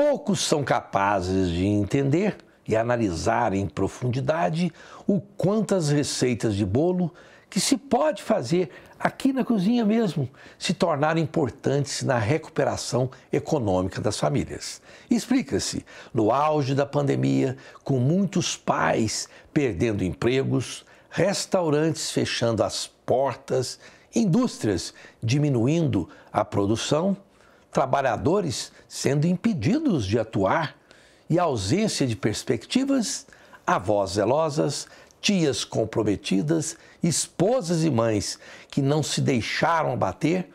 poucos são capazes de entender e analisar em profundidade o quantas receitas de bolo que se pode fazer aqui na cozinha mesmo se tornaram importantes na recuperação econômica das famílias. Explica-se, no auge da pandemia, com muitos pais perdendo empregos, restaurantes fechando as portas, indústrias diminuindo a produção trabalhadores sendo impedidos de atuar e a ausência de perspectivas, avós zelosas, tias comprometidas, esposas e mães que não se deixaram abater,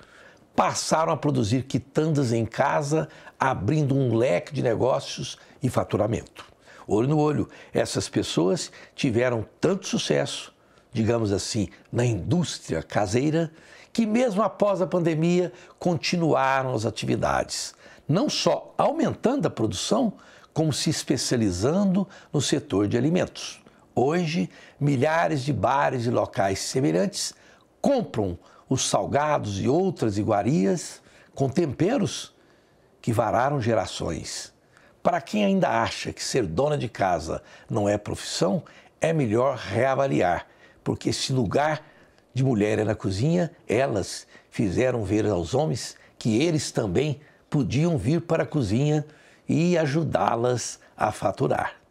passaram a produzir quitandas em casa, abrindo um leque de negócios e faturamento. Olho no olho, essas pessoas tiveram tanto sucesso digamos assim, na indústria caseira, que mesmo após a pandemia continuaram as atividades, não só aumentando a produção, como se especializando no setor de alimentos. Hoje, milhares de bares e locais semelhantes compram os salgados e outras iguarias com temperos que vararam gerações. Para quem ainda acha que ser dona de casa não é profissão, é melhor reavaliar porque esse lugar de mulher era a cozinha, elas fizeram ver aos homens que eles também podiam vir para a cozinha e ajudá-las a faturar.